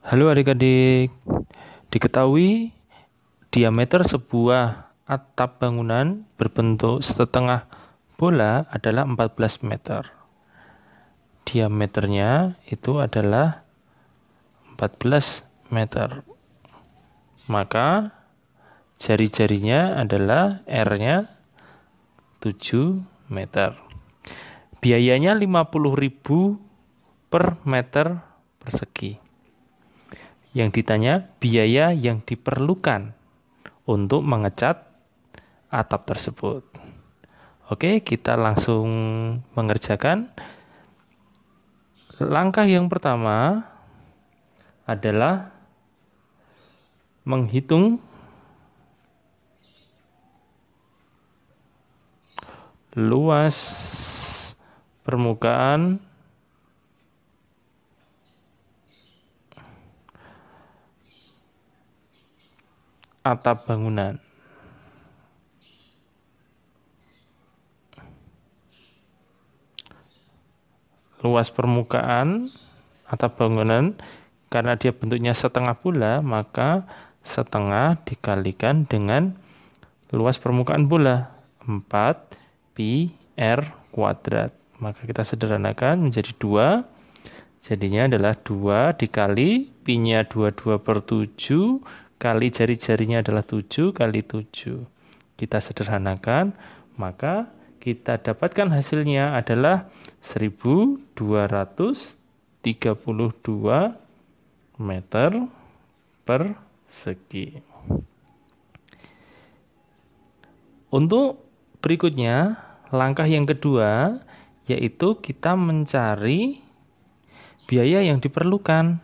Halo adik-adik, diketahui diameter sebuah atap bangunan berbentuk setengah bola adalah 14 meter. Diameternya itu adalah 14 meter. Maka Jari-jarinya adalah R-nya 7 meter. Biayanya ribu per meter persegi. Yang ditanya biaya yang diperlukan untuk mengecat atap tersebut. Oke, kita langsung mengerjakan. Langkah yang pertama adalah menghitung luas permukaan atap bangunan. Luas permukaan atap bangunan karena dia bentuknya setengah bola, maka setengah dikalikan dengan luas permukaan bola 4 pi r kuadrat. Maka kita sederhanakan menjadi 2. Jadinya adalah 2 dikali pi-nya 22 per 7 kali jari-jarinya adalah 7 kali 7. Kita sederhanakan, maka kita dapatkan hasilnya adalah 1232 meter persegi. Untuk Berikutnya, langkah yang kedua yaitu kita mencari biaya yang diperlukan.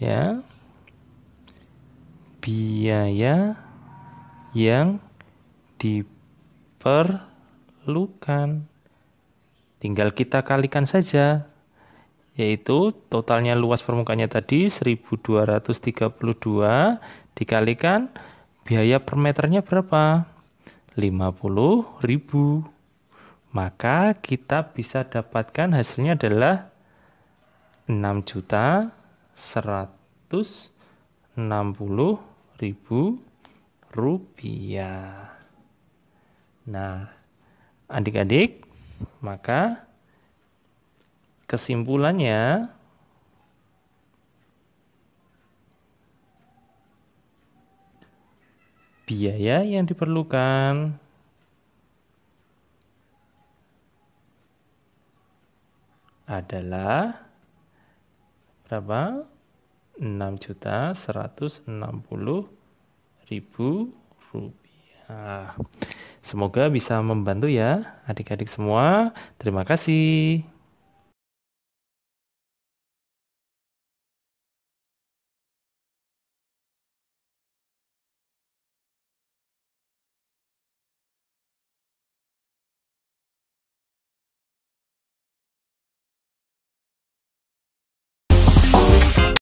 Ya. Biaya yang diperlukan. Tinggal kita kalikan saja yaitu totalnya luas permukaannya tadi 1232 dikalikan biaya per meternya berapa? ribu. Maka kita bisa dapatkan hasilnya adalah 6 juta 160 ribu rupiah. Nah, adik-adik, maka kesimpulannya biaya yang diperlukan. adalah berapa? 6.160.000 rupiah. Semoga bisa membantu ya adik-adik semua. Terima kasih.